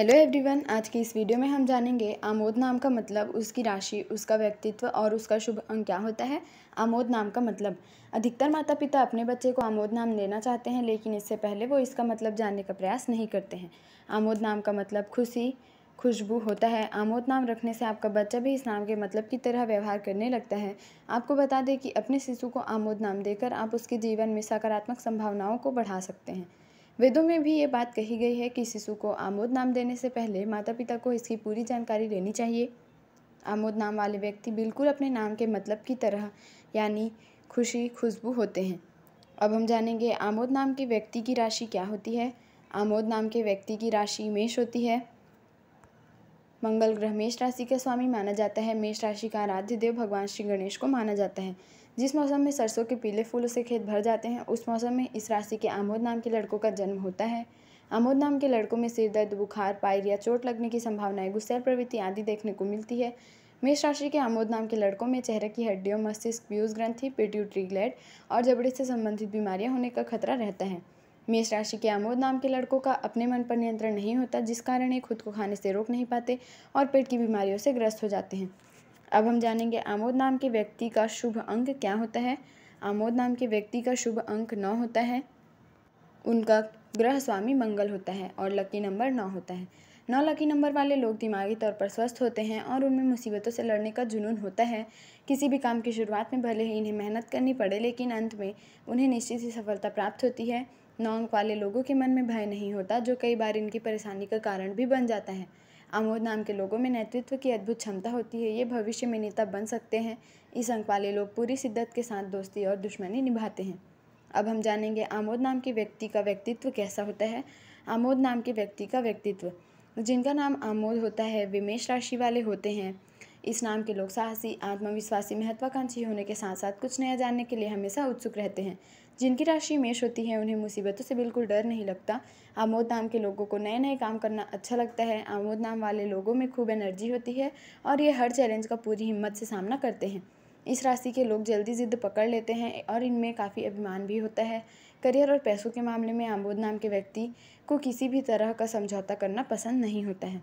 hello everyone आज की इस वीडियो में हम जानेंगे आमोद नाम का मतलब उसकी राशि उसका व्यक्तित्व और उसका शुभ अंक क्या होता है आमोद नाम का मतलब अधिकतर माता पिता अपने बच्चे को आमोद नाम देना चाहते हैं लेकिन इससे पहले वो इसका मतलब जानने का प्रयास नहीं करते हैं आमोद नाम का मतलब खुशी खुशबू होता है आमोद नाम रखने से आपका बच्चा भी इस नाम के मतलब की तरह व्यवहार करने लगता है आपको बता दें कि अपने शिशु को आमोद नाम देकर आप उसके जीवन में सकारात्मक संभावनाओं को बढ़ा सकते हैं वेदों में भी ये बात कही गई है कि शिशु को आमोद नाम देने से पहले माता पिता को इसकी पूरी जानकारी लेनी चाहिए आमोद नाम वाले व्यक्ति बिल्कुल अपने नाम के मतलब की तरह यानी खुशी खुशबू होते हैं अब हम जानेंगे आमोद नाम के व्यक्ति की राशि क्या होती है आमोद नाम के व्यक्ति की राशि मेष होती है मंगल ग्रह मेष राशि का स्वामी माना जाता है मेष राशि का आराध्य देव भगवान श्री गणेश को माना जाता है जिस मौसम में सरसों के पीले फूलों से खेत भर जाते हैं उस मौसम में इस राशि के आमोद नाम के लड़कों का जन्म होता है आमोद नाम के लड़कों में सिरदर्द बुखार पायर या चोट लगने की संभावनाएं गुस्सैल प्रवृत्ति आदि देखने को मिलती है मेष राशि के आमोद नाम के लड़कों में चेहरे की हड्डियों मस्तिष्क व्यूज ग्रंथि पिट्यूटरी ग्लैड और जबड़े से संबंधित बीमारियां होने का खतरा रहता है मेष राशि के आमोद नाम के लड़कों का अपने मन पर नियंत्रण नहीं होता जिस कारण ये खुद को खाने से रोक नहीं पाते और पेट की बीमारियों से ग्रस्त हो जाते हैं अब हम जानेंगे आमोद नाम के व्यक्ति का शुभ अंक क्या होता है आमोद नाम के व्यक्ति का शुभ अंक नौ होता है उनका ग्रह स्वामी मंगल होता है और लकी नंबर नौ होता है नौ लकी नंबर वाले लोग दिमागी तौर पर स्वस्थ होते हैं और उनमें मुसीबतों से लड़ने का जुनून होता है किसी भी काम की शुरुआत में भले ही इन्हें मेहनत करनी पड़े लेकिन अंत में उन्हें निश्चित ही सफलता प्राप्त होती है नौ अंक वाले लोगों के मन में भय नहीं होता जो कई बार इनकी परेशानी का कारण भी बन जाता है आमोद नाम के लोगों में नेतृत्व की अद्भुत क्षमता होती है ये भविष्य में नेता बन सकते हैं इस अंक वाले लोग पूरी शिद्दत के साथ दोस्ती और दुश्मनी निभाते हैं अब हम जानेंगे आमोद नाम के व्यक्ति का व्यक्तित्व कैसा होता है आमोद नाम के व्यक्ति का व्यक्तित्व जिनका नाम आमोद होता है वे मेष राशि वाले होते हैं इस नाम के लोग साहसी आत्मविश्वासी महत्वाकांक्षी होने के साथ साथ कुछ नया जानने के लिए हमेशा उत्सुक रहते हैं जिनकी राशि मेष होती है उन्हें मुसीबतों से बिल्कुल डर नहीं लगता आमोद नाम के लोगों को नए नए काम करना अच्छा लगता है आमोद नाम वाले लोगों में खूब एनर्जी होती है और ये हर चैलेंज का पूरी हिम्मत से सामना करते हैं इस राशि के लोग जल्दी जिद पकड़ लेते हैं और इनमें काफ़ी अभिमान भी होता है करियर और पैसों के मामले में आमोद नाम के व्यक्ति को किसी भी तरह का समझौता करना पसंद नहीं होता है